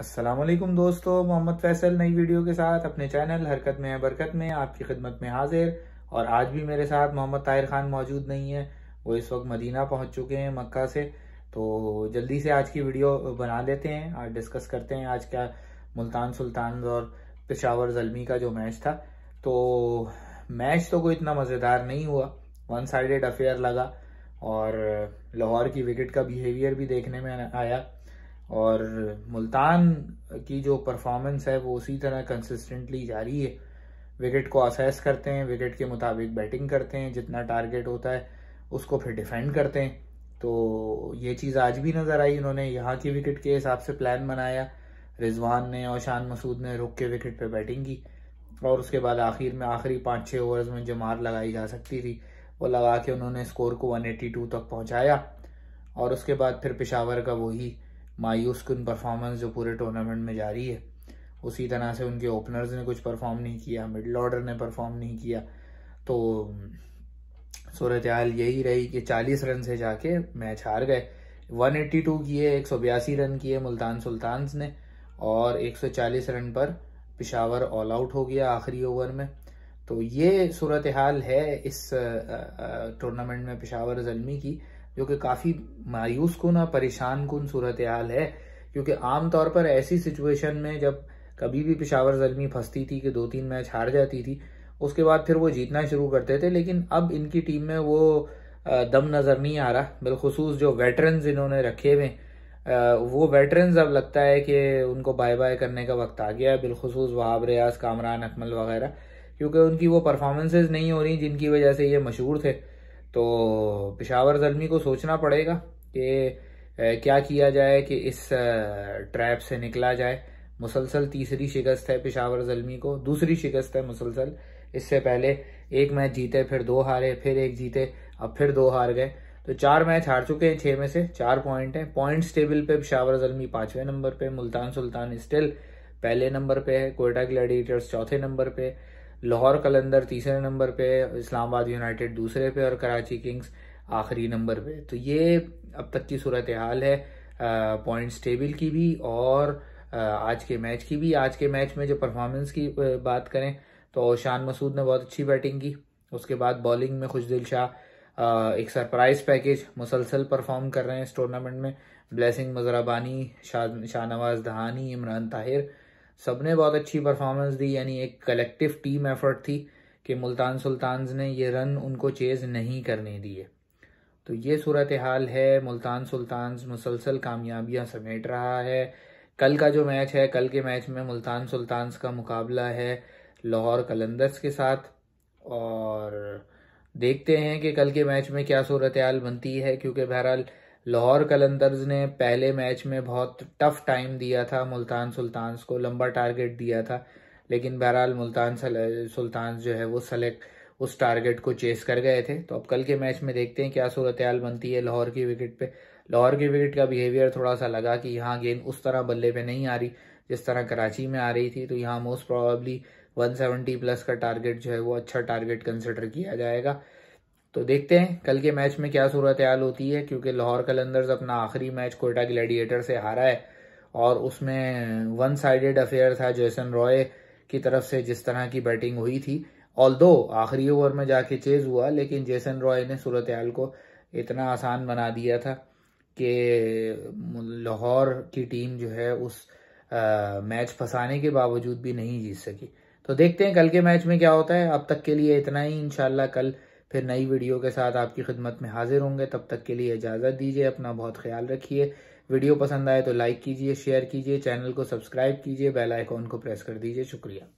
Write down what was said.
असलम दोस्तों मोहम्मद फैसल नई वीडियो के साथ अपने चैनल हरकत में है बरकत में आपकी खिदमत में हाजिर और आज भी मेरे साथ मोहम्मद ताहिर खान मौजूद नहीं है वो इस वक्त मदीना पहुंच चुके हैं मक्का से तो जल्दी से आज की वीडियो बना लेते हैं आज डिस्कस करते हैं आज क्या मुल्तान सुल्तान और पेशावर जलमी का जो मैच था तो मैच तो कोई इतना मज़ेदार नहीं हुआ वन साइड अफेयर लगा और लाहौर की विकेट का बिहेवियर भी देखने में आया और मुल्तान की जो परफॉर्मेंस है वो उसी तरह कंसिस्टेंटली जारी है विकेट को असेस करते हैं विकेट के मुताबिक बैटिंग करते हैं जितना टारगेट होता है उसको फिर डिफेंड करते हैं तो ये चीज़ आज भी नज़र आई उन्होंने यहाँ की विकेट के हिसाब से प्लान बनाया रिजवान ने और शान मसूद ने रुक के विकेट पे बैटिंग की और उसके बाद आखिर में आखिरी पाँच छः ओवर्स में जो मार लगाई जा सकती थी वो लगा के उन्होंने स्कोर को 182 तक पहुंचाया और उसके बाद फिर पिशावर का वही मायूस कुन परफॉर्मेंस जो पूरे टूर्नामेंट में जारी है उसी तरह से उनके ओपनर्स ने कुछ परफॉर्म नहीं किया मिडल ऑर्डर ने परफॉर्म नहीं किया तो सूरत हाल यही रही कि 40 रन से जाके मैच हार गए 182 किए एक रन किए मुल्तान सुल्तान ने और 140 रन पर पिशावर ऑल आउट हो गया आखिरी ओवर में तो ये सूरत हाल है इस टूर्नामेंट में पिशावर जलमी की जो कि काफ़ी मायूस कन और परेशान कन सूरत हाल है क्योंकि आमतौर पर ऐसी सिचुएशन में जब कभी भी पिशावर जलमी फंसती थी कि दो तीन मैच हार जाती थी उसके बाद फिर वो जीतना शुरू करते थे लेकिन अब इनकी टीम में वो दम नज़र नहीं आ रहा बिलखसूस जो वेटरन्स इन्होंने रखे हुए वो वेटरन्स अब लगता है कि उनको बाय बाय करने का वक्त आ गया है बिलखसूस वहाब रियाज कामरान अकमल वगैरह क्योंकि उनकी वो परफॉर्मेंसेज नहीं हो रही जिनकी वजह से ये मशहूर थे तो पिशावर जलमी को सोचना पड़ेगा कि क्या किया जाए कि इस ट्रैप से निकला जाए मुसलसल तीसरी शिकस्त है पिशावर जलमी को दूसरी शिकस्त है मुसलसल इससे पहले एक मैच जीते फिर दो हारे फिर एक जीते अब फिर दो हार गए तो चार मैच हार चुके हैं छः में से चार पॉइंट हैं पॉइंट्स टेबल पे पिशावर जलमी पाँचवें नंबर पे मुल्तान सुल्तान स्टिल पहले नंबर पे है कोयटा ग्लैडिएटर्स चौथे नंबर पे लाहौर कलंदर तीसरे नंबर पे इस्लामाबाद यूनाइटेड दूसरे पे और कराची किंग्स आखिरी नंबर पे तो ये अब तक की सूरत हाल है पॉइंट्स टेबल की भी और आ, आज के मैच की भी आज के मैच में जो परफॉर्मेंस की बात करें तो शान मसूद ने बहुत अच्छी बैटिंग की उसके बाद बॉलिंग में खुशदिल शाह एक सरप्राइज पैकेज मुसलसल परफॉर्म कर रहे हैं इस टूर्नामेंट में ब्लेसिंग मजराबानी शाह शाहनवाज दहानी इमरान ताहिर सबने बहुत अच्छी परफॉर्मेंस दी यानी एक कलेक्टिव टीम एफर्ट थी कि मुल्तान सुल्तान्स ने ये रन उनको चेज़ नहीं करने दिए तो ये सूरत हाल है मुल्तान सुल्तान्स मुसलसल कामयाबियाँ समेट रहा है कल का जो मैच है कल के मैच में मुल्तान सुल्तान्स का मुकाबला है लाहौर कलंदर्स के साथ और देखते हैं कि कल के मैच में क्या सूरत हाल बनती है क्योंकि बहरहाल लाहौर कलंदर्स ने पहले मैच में बहुत टफ टाइम दिया था मुल्तान सुल्तान्स को लंबा टारगेट दिया था लेकिन बहरहाल मुल्तान सुल्तान जो है वो सेलेक्ट उस टारगेट को चेस कर गए थे तो अब कल के मैच में देखते हैं क्या सूरत बनती है लाहौर की विकेट पे लाहौर की विकेट का बिहेवियर थोड़ा सा लगा कि यहाँ गेंद उस तरह बल्ले पे नहीं आ रही जिस तरह कराची में आ रही थी तो यहाँ मोस्ट प्रॉबली 170 प्लस का टारगेट जो है वो अच्छा टारगेट कंसिडर किया जाएगा तो देखते हैं कल के मैच में क्या सूरत हाल होती है क्योंकि लाहौर कलंदर्स अपना आखिरी मैच कोयटा ग्लैडिएटर से हारा है और उसमें वन साइडेड अफेयर था जैसन रॉय की तरफ से जिस तरह की बैटिंग हुई थी ऑल दो आखिरी ओवर में जाके चेज हुआ लेकिन जैसन रॉय ने सूरत हाल को इतना आसान बना दिया था कि लाहौर की टीम जो है उस आ, मैच फंसाने के बावजूद भी नहीं जीत सकी तो देखते हैं कल के मैच में क्या होता है अब तक के लिए इतना ही इनशाला कल फिर नई वीडियो के साथ आपकी खिदमत में हाजिर होंगे तब तक के लिए इजाज़त दीजिए अपना बहुत ख्याल रखिए वीडियो पसंद आए तो लाइक कीजिए शेयर कीजिए चैनल को सब्सक्राइब कीजिए बेल आइकॉन को प्रेस कर दीजिए शुक्रिया